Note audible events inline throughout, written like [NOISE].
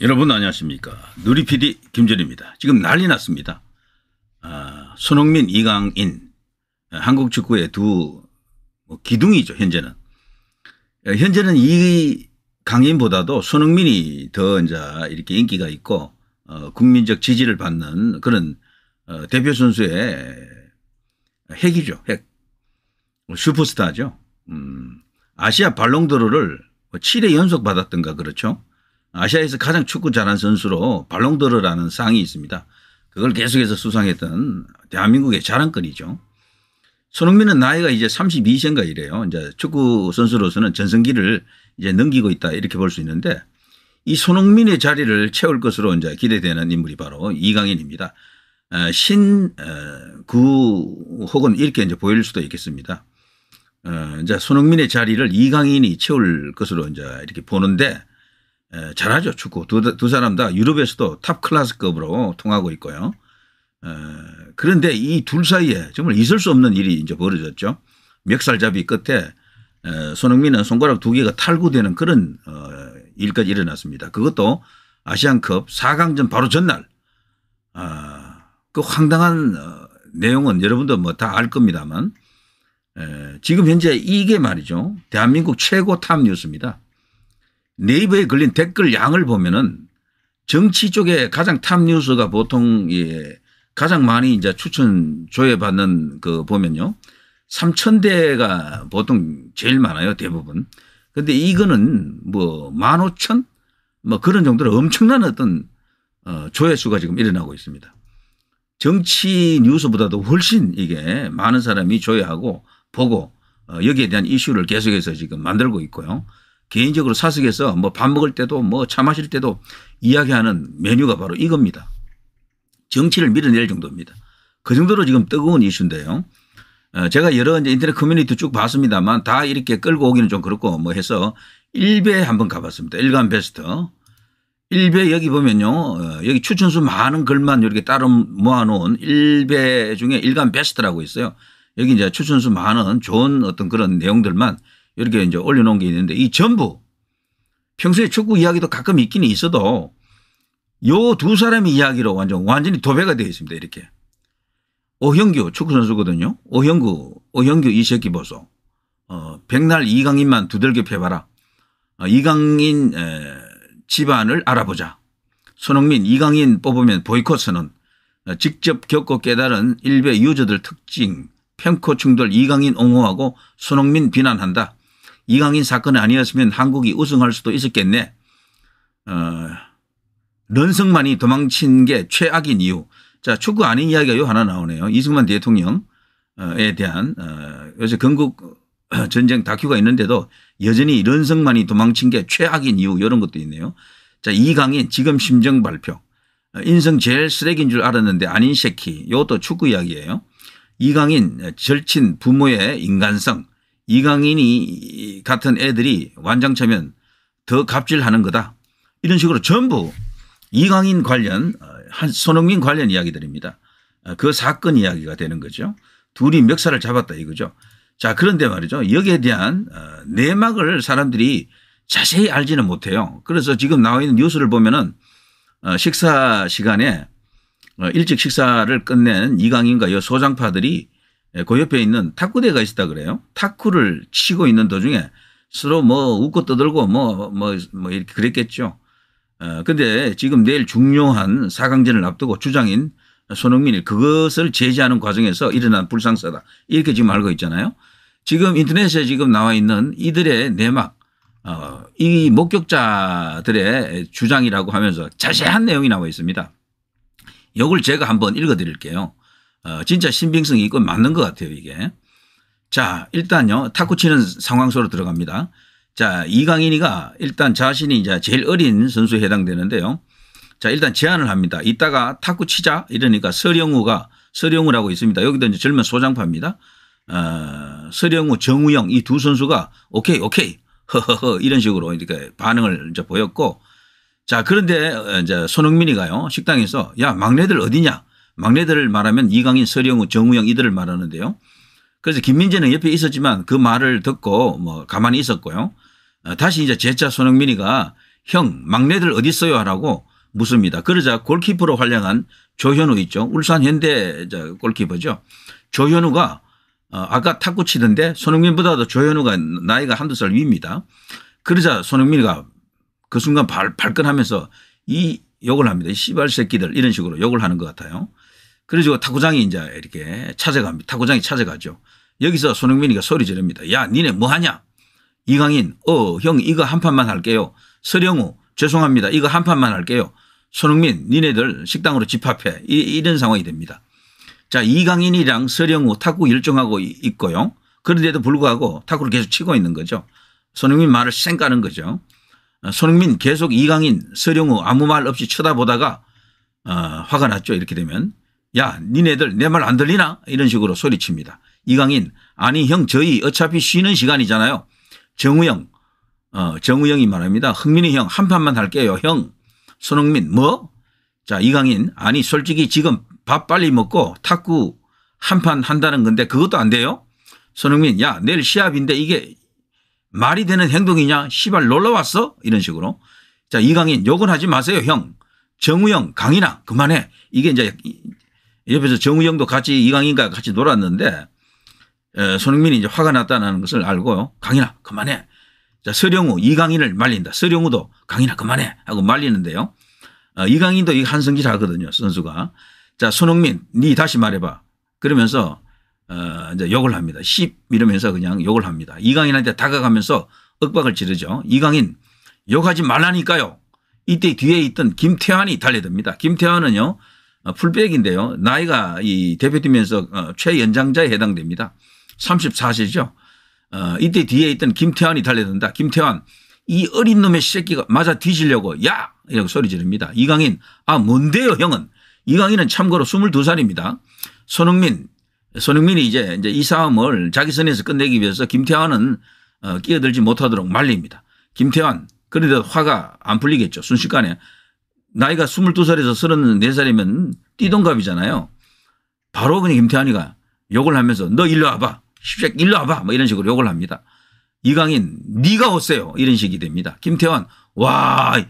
여러분 안녕하십니까. 누리PD 김준입니다. 지금 난리 났습니다. 아, 손흥민, 이강인, 한국 축구의 두 뭐 기둥이죠, 현재는. 예, 현재는 이 강인보다도 손흥민이 더 이제 이렇게 인기가 있고, 어, 국민적 지지를 받는 그런 어, 대표 선수의 핵이죠, 핵. 뭐 슈퍼스타죠. 음, 아시아 발롱도르를 7회 뭐 연속 받았던가 그렇죠. 아시아에서 가장 축구 잘한 선수로 발롱도르라는 상이 있습니다. 그걸 계속해서 수상했던 대한민국의 자랑거리죠. 손흥민은 나이가 이제 32세인가 이래요. 이제 축구 선수로서는 전성기를 이제 넘기고 있다 이렇게 볼 수 있는데 이 손흥민의 자리를 채울 것으로 이제 기대되는 인물이 바로 이강인입니다. 어, 신구 어, 혹은 이렇게 이제 보일 수도 있겠습니다. 어, 이제 손흥민의 자리를 이강인이 채울 것으로 이제 이렇게 보는데 예, 잘하죠 축구 두, 두 사람 다 유럽에서도 탑 클래스급으로 통하고 있고요. 예, 그런데 이 둘 사이에 정말 있을 수 없는 일이 이제 벌어졌죠. 멱살잡이 끝에 예, 손흥민은 손가락 두 개가 탈구되는 그런 어, 일까지 일어났습니다. 그것도 아시안컵 4강전 바로 전날 아, 그 황당한 어, 내용은 여러분도 뭐 다 알 겁니다만 지금 현재 이게 말이죠. 대한민국 최고 탑 뉴스입니다. 네이버에 걸린 댓글 양을 보면은 정치 쪽에 가장 탑 뉴스가 보통 예, 가장 많이 이제 추천 조회받는 그 보면요. 3,000대가 보통 제일 많아요. 대부분. 근데 이거는 뭐 15,000? 뭐 그런 정도로 엄청난 어떤 어, 조회수가 지금 일어나고 있습니다. 정치 뉴스보다도 훨씬 이게 많은 사람이 조회하고 보고 어, 여기에 대한 이슈를 계속해서 지금 만들고 있고요. 개인적으로 사석에서 뭐 밥 먹을 때도 뭐 차 마실 때도 이야기하는 메뉴가 바로 이겁니다. 정치를 밀어낼 정도입니다. 그 정도로 지금 뜨거운 이슈인데요. 어, 제가 여러 이제 인터넷 커뮤니티 쭉 봤습니다만 다 이렇게 끌고 오기는 좀 그렇고 뭐 해서 일베 한번 가봤습니다. 일간 베스트. 일베 여기 보면요. 어, 여기 추천수 많은 글만 이렇게 따로 모아놓은 일베 중에 일간 베스트라고 있어요. 여기 이제 추천수 많은 좋은 어떤 그런 내용들만 이렇게 이제 올려놓은 게 있는데 이 전부 평소에 축구 이야기도 가끔 있기는 있어도 요 두 사람의 이야기로 완전 완전히 도배가 되어 있습니다. 이렇게 오형규 축구 선수거든요. 오형규 오형규 이 새끼 보소. 어, 백날 이강인만 두들겨 패봐라. 어, 이강인 에, 집안을 알아보자. 손흥민 이강인 뽑으면 보이콧 선언. 어, 직접 겪고 깨달은 일베 유저들 특징. 평코 충돌 이강인 옹호하고 손흥민 비난한다. 이강인 사건이 아니었으면 한국이 우승할 수도 있었겠네. 어, 런승만이 도망친 게 최악인 이유. 자, 축구 아닌 이야기가 요 하나 나오네요. 이승만 대통령에 대한 어, 요새 건국 [CLEARS THROAT] 전쟁 다큐가 있는데도 여전히 런승만이 도망친 게 최악인 이유 이런 것도 있네요. 자, 이강인 지금 심정 발표. 인성 제일 쓰레기인 줄 알았는데 아닌 새끼. 이것도 축구 이야기예요. 이강인 절친 부모의 인간성. 이강인이 같은 애들이 완장차면 더 갑질하는 거다. 이런 식으로 전부 이강인 관련 손흥민 관련 이야기들입니다. 그 사건 이야기가 되는 거죠. 둘이 멱살을 잡았다 이거죠. 자 그런데 말이죠. 여기에 대한 어, 내막을 사람들이 자세히 알지는 못해요. 그래서 지금 나와 있는 뉴스를 보면은 어, 식사 시간에 어, 일찍 식사를 끝낸 이강인과 소장파들이 예, 그 옆에 있는 탁구대가 있었다 그래요. 탁구를 치고 있는 도중에 서로 뭐 웃고 떠들고 뭐, 뭐, 뭐 이렇게 그랬겠죠. 어, 근데 지금 내일 중요한 사강전을 앞두고 주장인 손흥민이 그것을 제지하는 과정에서 일어난 불상사다. 이렇게 지금 알고 있잖아요. 지금 인터넷에 지금 나와 있는 이들의 내막, 어, 이 목격자들의 주장이라고 하면서 자세한 내용이 나와 있습니다. 이걸 제가 한번 읽어 드릴게요. 어, 진짜 신빙성이 있고 맞는 것 같아요 이게. 자 일단요 탁구 치는 상황 속으로 들어갑니다. 자 이강인이가 일단 자신이 이제 제일 어린 선수에 해당되는데요. 자 일단 제안을 합니다. 이따가 탁구 치자 이러니까 서령우가 서령우라고 있습니다. 여기도 이제 젊은 소장파입니다. 어, 서령우 정우영 이 두 선수가 오케이 오케이 허허허 이런 식으로 이렇게 반응을 이제 보였고 자 그런데 이제 손흥민이가요 식당에서 야 막내들 어디냐 막내들을 말하면 이강인, 서령우, 정우영 이들을 말하는데요. 그래서 김민재는 옆에 있었지만 그 말을 듣고 뭐 가만히 있었고요. 어, 다시 이제 제자 손흥민이가 형 막내들 어디 있어요 하라고 묻습니다. 그러자 골키퍼로 활약한 조현우 있죠. 울산 현대 골키퍼죠. 조현우가 어, 아까 탁구 치던데 손흥민보다도 조현우가 나이가 한두 살 위입니다. 그러자 손흥민이가 그 순간 발, 발끈하면서 이 욕을 합니다. 이 씨발 새끼들 이런 식으로 욕을 하는 것 같아요. 그래가지고 탁구장이 이제 이렇게 찾아갑니다. 탁구장이 찾아가죠. 여기서 손흥민이가 소리 지릅니다. 야, 니네 뭐 하냐? 이강인, 어, 형, 이거 한 판만 할게요. 서령우, 죄송합니다. 이거 한 판만 할게요. 손흥민, 니네들 식당으로 집합해. 이, 이런 상황이 됩니다. 자, 이강인이랑 서령우 탁구 일정하고 있고요. 그런데도 불구하고 탁구를 계속 치고 있는 거죠. 손흥민 말을 쌩 까는 거죠. 어, 손흥민 계속 이강인, 서령우 아무 말 없이 쳐다보다가 어, 화가 났죠. 이렇게 되면 야 니네들 내 말 안 들리나 이런 식으로 소리칩니다. 이강인 아니 형 저희 어차피 쉬는 시간이잖아요. 정우영 어, 정우영이 말합니다. 흥민이 형 한 판만 할게요 형. 손흥민 뭐? 자 이강인 아니 솔직히 지금 밥 빨리 먹고 탁구 한 판 한다는 건데 그것도 안 돼요? 손흥민 야 내일 시합인데 이게 말이 되는 행동이냐 시발 놀러 왔어 이런 식으로 자 이강인 욕은 하지 마세요 형 정우영 강인아 그만해 이게 이제 옆에서 정우영도 같이 이강인과 같이 놀았는데 손흥민이 이제 화가 났다는 것을 알고 강인아 그만해. 자 서령우 이강인을 말린다. 서령우도 강인아 그만해 하고 말리는데요. 어, 이강인도 이 한성질 하거든요. 선수가. 자 손흥민 네 다시 말해봐. 그러면서 어, 이제 욕을 합니다. 1 이러면서 그냥 욕을 합니다. 이강인한테 다가가면서 억박을 지르죠. 이강인 욕하지 말라니까요. 이때 뒤에 있던 김태환이 달려듭니다. 김태환은요. 어, 풀백인데요. 나이가 이 대표팀에서 어, 최연장자에 해당됩니다. 34세죠. 어, 이때 뒤에 있던 김태환이 달려든다. 김태환 이 어린 놈의 새끼가 맞아 뒤지려고 야 이라고 소리 지릅니다. 이강인 아 뭔데요 형은 이강인은 참고로 22살입니다. 손흥민 손흥민이 이제 이제 이 싸움을 자기 선에서 끝내기 위해서 김태환은 끼어들지 못하도록 말립니다. 김태환 그런데 화가 안 풀리겠죠 순식간에 나이가 22살에서 34살이면 띠동갑이잖아요. 바로 그냥 김태환이가 욕을 하면서 너 일로 와봐. 십색 일로 와봐. 뭐 이런 식으로 욕을 합니다. 이강인 네가 오세요. 이런 식이 됩니다. 김태환 와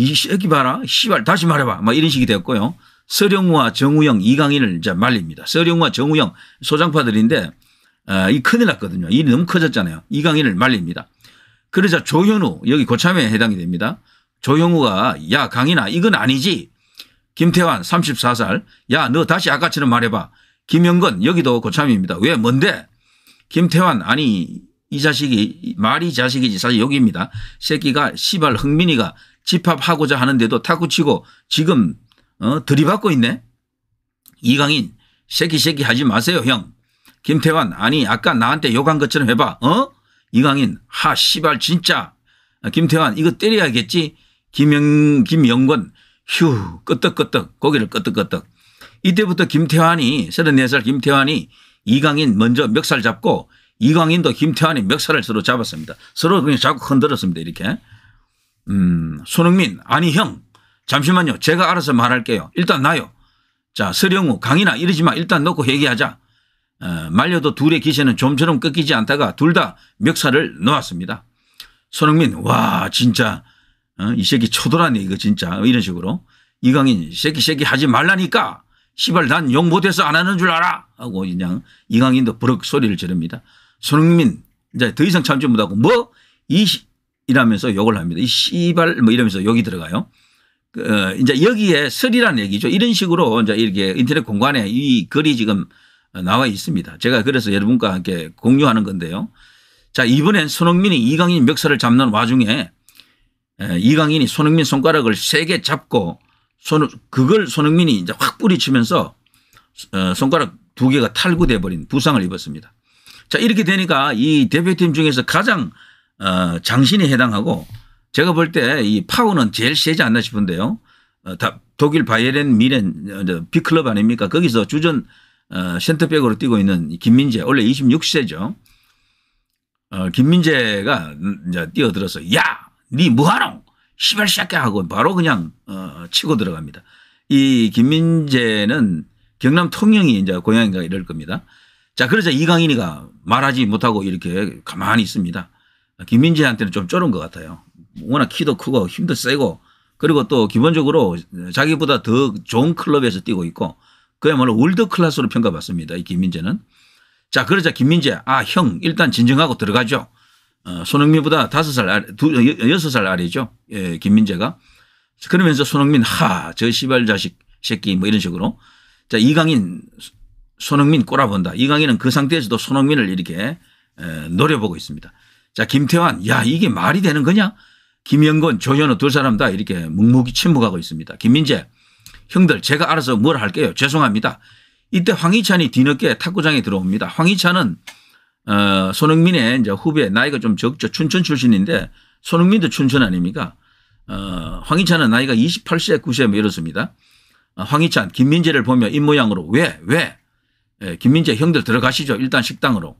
이 새끼 봐라. 씨발 다시 말해봐. 막 뭐 이런 식이 되었고요. 서령우와 정우영 이강인을 이제 말립니다. 서령우와 정우영 소장파들인데 어, 이 큰일 났거든요. 일이 너무 커졌잖아요. 이강인을 말립니다. 그러자 조현우 여기 고참에 해당이 됩니다. 조영우가 야 강인아 이건 아니지. 김태환 34살 야 너 다시 아까처럼 말해봐. 김영건 여기도 고참입니다. 왜 뭔데? 김태환 아니 이 자식이 말이 자식이지 사실 여기입니다. 새끼가 시발 흥민이가 집합하고자 하는데도 탁구치고 지금 어, 들이받고 있네. 이강인 새끼 새끼 하지 마세요 형. 김태환 아니 아까 나한테 욕한 것처럼 해봐. 어? 이강인 하 시발 진짜 김태환 이거 때려야겠지. 김영, 김영건 휴, 끄떡끄떡, 고개를 끄떡끄떡. 이때부터 김태환이, 34살 김태환이 이강인 먼저 멱살 잡고 이강인도 김태환이 멱살을 서로 잡았습니다. 서로 그냥 자꾸 흔들었습니다. 이렇게. 음, 손흥민, 아니 형, 잠시만요. 제가 알아서 말할게요. 일단 나요. 자, 서령우, 강이나 이러지 마. 일단 놓고 얘기하자. 어, 말려도 둘의 기세는 좀처럼 꺾이지 않다가 둘 다 멱살을 놓았습니다. 손흥민, 와, 진짜 어? 이 새끼 초도라니 이거 진짜 이런 식으로 이강인 새끼 새끼 하지 말라니까 시발 난용 못해서 안 하는 줄 알아 하고 그냥 이강인도 버럭 소리를 지릅니다. 손흥민 이제 더 이상 참지 못하고 뭐이 이라면서 욕을 합니다. 이 씨발 뭐 이러면서 욕이 들어가요. 그, 어, 이제 여기에 설이라는 얘기죠. 이런 식으로 이제 이렇게 인터넷 공간에 이 글이 지금 나와 있습니다. 제가 그래서 여러분과 함께 공유하는 건데요. 자, 이번엔 손흥민이 이강인 멱살을 잡는 와중에 예, 이강인이 손흥민 손가락을 세게 잡고 손 그걸 손흥민이 이제 확 뿌리치면서 어, 손가락 두 개가 탈구돼 버린 부상을 입었습니다. 자 이렇게 되니까 이 대표팀 중에서 가장 어, 장신에 해당하고 제가 볼 때 이 파워는 제일 세지 않나 싶은데요. 어, 독일 바이에른 미넨 비클럽 아닙니까? 거기서 주전 센터백으로 뛰고 있는 김민재 원래 26세죠. 김민재가 음, 뛰어들어서 야니 뭐하노? 시발 시작해 하고 바로 그냥 어, 치고 들어갑니다. 이 김민재는 경남 통영이 이제 고향인가 이럴 겁니다. 자 그러자 이강인이가 말하지 못하고 이렇게 가만히 있습니다. 김민재한테는 좀 쩔은 것 같아요. 워낙 키도 크고 힘도 세고 그리고 또 기본적으로 자기보다 더 좋은 클럽에서 뛰고 있고 그야말로 월드 클래스로 평가받습니다. 이 김민재는. 자 그러자 김민재 아 형 일단 진정하고 들어가죠. 어, 손흥민보다 다섯 살 아래, 두, 여섯 살 아래죠. 예, 김민재가. 그러면서 손흥민, 하, 저 시발 자식 새끼 뭐 이런 식으로. 자, 이강인, 손흥민 꼬라본다. 이강인은 그 상태에서도 손흥민을 이렇게 노려보고 있습니다. 자, 김태환, 야, 이게 말이 되는 거냐? 김영건, 조현우 둘 사람 다 이렇게 묵묵히 침묵하고 있습니다. 김민재, 형들, 제가 알아서 뭘 할게요. 죄송합니다. 이때 황희찬이 뒤늦게 탁구장에 들어옵니다. 황희찬은 어, 손흥민의 이제 후배 나이가 좀 적죠. 춘천 출신인데 손흥민도 춘천 아닙니까? 어, 황희찬은 나이가 28세, 9세 뭐 이렇습니다. 어, 황희찬, 김민재를 보며 입모양으로 왜, 왜? 예, 김민재 형들 들어가시죠. 일단 식당으로.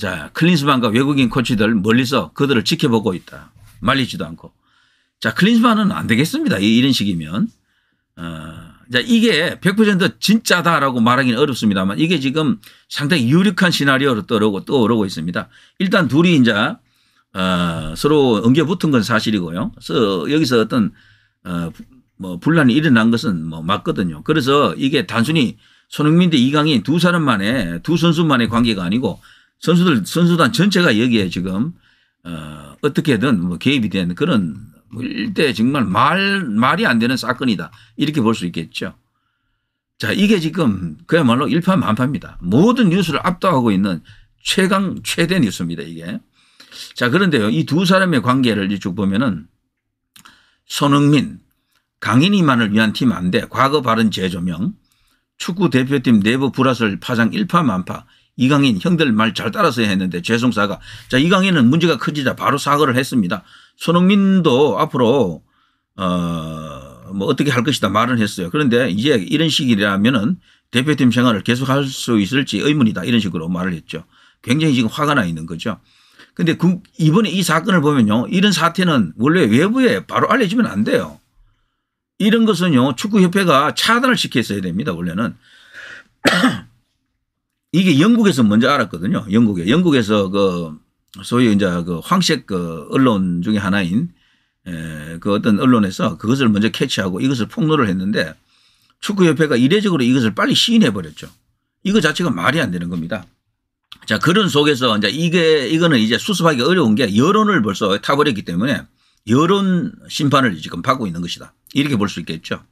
자, 클린스만과 외국인 코치들 멀리서 그들을 지켜보고 있다. 말리지도 않고. 자, 클린스만은 안 되겠습니다. 이, 런 식이면. 어, 자, 이게 100% 진짜다라고 말하기는 어렵습니다만 이게 지금 상당히 유력한 시나리오로 떠오르고 떠오르고 있습니다. 일단 둘이 이제 어, 서로 엉겨 붙은 건 사실이고요. 그래서 여기서 어떤 어, 뭐 분란이 일어난 것은 뭐 맞거든요. 그래서 이게 단순히 손흥민 대 이강인 두 사람만의 두 선수만의 관계가 아니고 선수들 선수단 전체가 여기에 지금 어, 어떻게든 뭐 개입이 된 그런 뭐 일대 정말 말, 말이 안 되는 사건이다. 이렇게 볼 수 있겠죠. 자, 이게 지금 그야말로 일파만파입니다. 모든 뉴스를 압도하고 있는 최강, 최대 뉴스입니다. 이게. 자, 그런데요. 이 두 사람의 관계를 쭉 보면은 손흥민, 강인이만을 위한 팀 안 돼. 과거 바른 재조명. 축구 대표팀 내부 불화설 파장 일파만파. 이강인 형들 말 잘 따라서야 했는데 죄송사가자 이강인은 문제가 커지자 바로 사과를 했습니다. 손흥민도 앞으로 어뭐 어떻게 할 것이다 말은 했어요. 그런데 이제 이런 식이라면은 대표팀 생활을 계속할 수 있을지 의문이다 이런 식으로 말을 했죠. 굉장히 지금 화가 나 있는 거죠. 근데 이번에 이 사건을 보면요. 이런 사태는 원래 외부에 바로 알려지면 안 돼요. 이런 것은요. 축구협회가 차단을 시켰어야 됩니다. 원래는. 이게 영국에서 먼저 알았거든요. 영국에. 영국에서 그 소위 이제 그 황색 그 언론 중에 하나인 그 어떤 언론에서 그것을 먼저 캐치하고 이것을 폭로를 했는데 축구협회가 이례적으로 이것을 빨리 시인해 버렸죠. 이거 자체가 말이 안 되는 겁니다. 자, 그런 속에서 이제 이게 이거는 이제 수습하기 어려운 게 여론을 벌써 타버렸기 때문에 여론 심판을 지금 받고 있는 것이다. 이렇게 볼 수 있겠죠.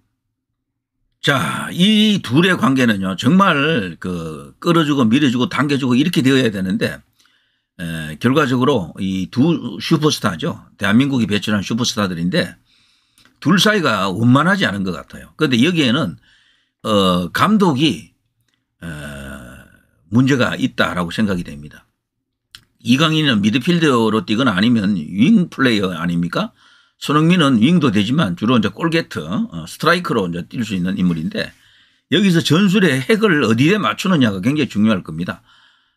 자, 이 둘의 관계는요, 정말 그 끌어주고 밀어주고 당겨주고 이렇게 되어야 되는데, 에, 결과적으로 이 두 슈퍼스타죠. 대한민국이 배출한 슈퍼스타들인데, 둘 사이가 원만하지 않은 것 같아요. 그런데 여기에는, 어, 감독이, 에, 문제가 있다라고 생각이 됩니다. 이강인은 미드필더로 뛰거나 아니면 윙 플레이어 아닙니까? 손흥민은 윙도 되지만 주로 이제 골게트 어, 스트라이크로 이제 뛸 수 있는 인물인데 여기서 전술의 핵을 어디에 맞추느냐가 굉장히 중요할 겁니다.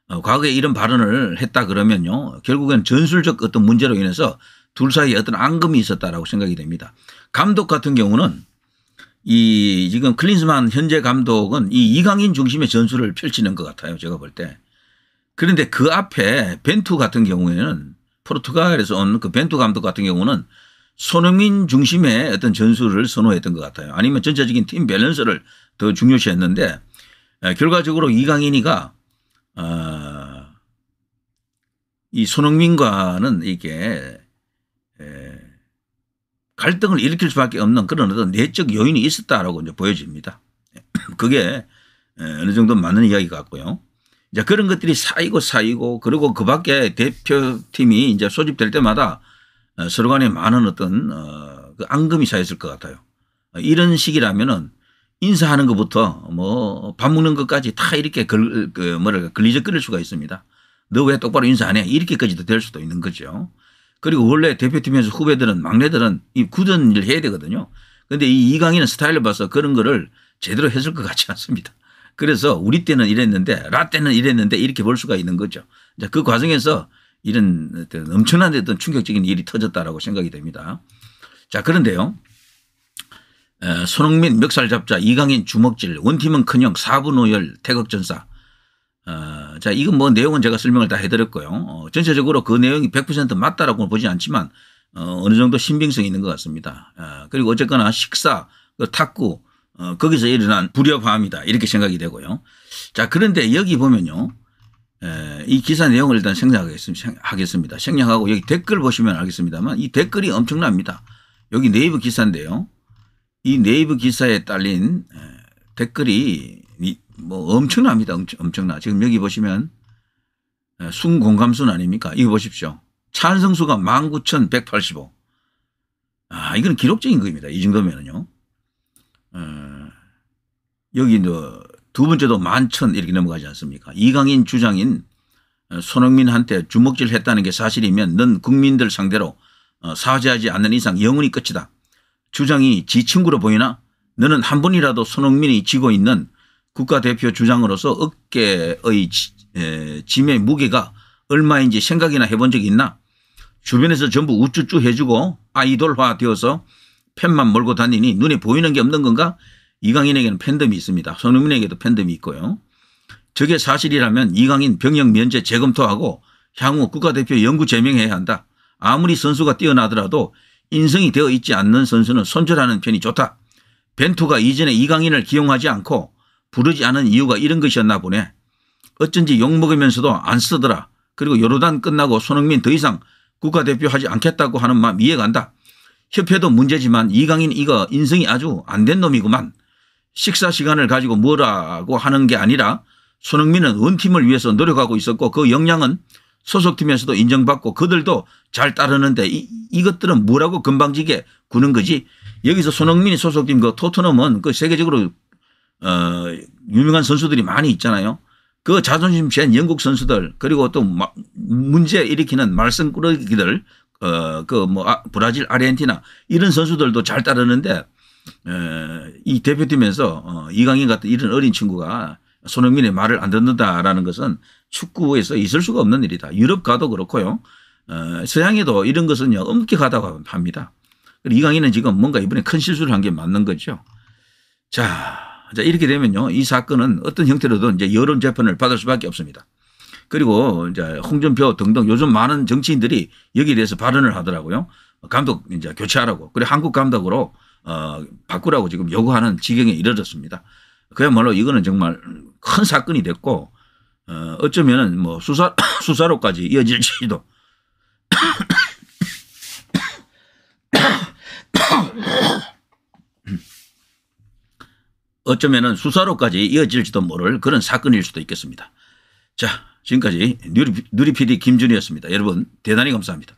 어, 과거에 이런 발언을 했다 그러면요. 결국엔 전술적 어떤 문제로 인해서 둘 사이에 어떤 앙금이 있었다라고 생각이 됩니다. 감독 같은 경우는 이 지금 클린스만 현재 감독은 이 이강인 중심의 전술을 펼치는 것 같아요. 제가 볼 때. 그런데 그 앞에 벤투 같은 경우에는 포르투갈에서 온 그 벤투 감독 같은 경우는 손흥민 중심의 어떤 전술을 선호했던 것 같아요. 아니면 전체적인 팀 밸런스를 더 중요시했는데 결과적으로 이강인이가 어, 이 손흥민과는 이게 갈등을 일으킬 수밖에 없는 그런 어떤 내적 요인이 있었다라고 이제 보여집니다. [CLEARS THROAT] 그게 어느 정도 맞는 이야기 같고요. 이제 그런 것들이 쌓이고 쌓이고 그리고 그 밖에 대표팀이 이제 소집될 때마다 어, 서로 간에 많은 어떤 어, 그 앙금이 쌓였을 것 같아요. 이런 식이라면은 인사하는 것부터 뭐 밥 먹는 것까지 다 이렇게 걸, 그 뭐랄까 걸리적거릴 수가 있습니다. 너 왜 똑바로 인사 안 해? 이렇게까지도 될 수도 있는 거죠. 그리고 원래 대표팀에서 후배들은 막내들은 이 굳은 일을 해야 되거든요. 그런데이 이강인은 스타일을 봐서 그런 거를 제대로 했을 것 같지 않습니다. 그래서 우리 때는 이랬는데 라떼는 이랬는데 이렇게 볼 수가 있는 거죠. 그 과정에서 이런 엄청난 어떤 충격적인 일이 터졌다라고 생각이 됩니다. 자, 그런데요. 어, 손흥민 멱살 잡자 이강인 주먹질 원팀은 큰형 4분 오열 태극전사 어, 자 이건 뭐 내용은 제가 설명을 다 해드렸고요. 어, 전체적으로 그 내용이 100% 맞다라고 보진 않지만 어, 어느 정도 신빙성이 있는 것 같습니다. 어, 그리고 어쨌거나 식사, 그 탁구 어, 거기서 일어난 불협화음이다 이렇게 생각이 되고요. 자 그런데 여기 보면요. 예, 이 기사 내용을 일단 생략하겠습니다. 생략하고 여기 댓글 보시면 알겠습니다만 이 댓글이 엄청납니다. 여기 네이버 기사인데요. 이 네이버 기사에 딸린 예, 댓글이 뭐 엄청납니다. 엄청나. 지금 여기 보시면 예, 순공감순 아닙니까? 이거 보십시오. 찬성수가 19,185. 아, 이건 기록적인 겁니다. 이 정도면은요. 어, 여기 두 번째도 만천 이렇게 넘어가지 않습니까? 이강인 주장인 어, 손흥민한테 주먹질 했다는 게 사실이면 넌 국민들 상대로 어, 사죄하지 않는 이상 영원히 끝이다. 주장이 지 친구로 보이나? 너는 한 번이라도 손흥민이 지고 있는 국가대표 주장으로서 어깨의 짐의 무게가 얼마인지 생각이나 해본 적이 있나? 주변에서 전부 우쭈쭈 해주고 아이돌화 되어서 펜만 몰고 다니니 눈에 보이는 게 없는 건가? 이강인에게는 팬덤이 있습니다. 손흥민에게도 팬덤이 있고요. 저게 사실이라면 이강인 병역 면제 재검토하고 향후 국가대표 연구 제명해야 한다. 아무리 선수가 뛰어나더라도 인성이 되어 있지 않는 선수는 손절하는 편이 좋다. 벤투가 이전에 이강인을 기용하지 않고 부르지 않은 이유가 이런 것이었나 보네. 어쩐지 욕먹으면서도 안 쓰더라. 그리고 요르단 끝나고 손흥민 더 이상 국가대표 하지 않겠다고 하는 마음 이해간다. 협회도 문제지만 이강인 이거 인성이 아주 안 된 놈이구만. 식사 시간을 가지고 뭐라고 하는 게 아니라 손흥민은 은팀을 위해서 노력하고 있었고 그 역량은 소속팀에서도 인정받고 그들도 잘 따르는데 이, 것들은 뭐라고 금방지게 구는 거지 여기서 손흥민이 소속팀 그 토트넘은 그 세계적으로 어, 유명한 선수들이 많이 있잖아요. 그 자존심 센 영국 선수들 그리고 또 마, 문제 일으키는 말썽꾸러기들 어, 그뭐 아, 브라질 아르헨티나 이런 선수들도 잘 따르는데 이 대표팀에서 어, 이강인 같은 이런 어린 친구가 손흥민의 말을 안 듣는다라는 것은 축구에서 있을 수가 없는 일이다. 유럽 가도 그렇고요. 어, 서양에도 이런 것은 엄격하다고 합니다. 이강인은 지금 뭔가 이번에 큰 실수를 한 게 맞는 거죠. 자, 자 이렇게 되면요 이 사건은 어떤 형태로든 이제 여론 재판을 받을 수밖에 없습니다. 그리고 이제 홍준표 등등 요즘 많은 정치인들이 여기에 대해서 발언을 하더라고요. 감독 이제 교체하라고. 그리고 한국 감독으로 어, 바꾸라고 지금 요구하는 지경에 이르렀습니다. 그야말로 이거는 정말 큰 사건이 됐고 어, 어쩌면은 뭐 수사 [COUGHS] 수사로까지 이어질지도 [COUGHS] 어쩌면은 수사로까지 이어질지도 모를 그런 사건일 수도 있겠습니다. 자, 지금까지 누리, 누리피디 김준이었습니다. 여러분 대단히 감사합니다.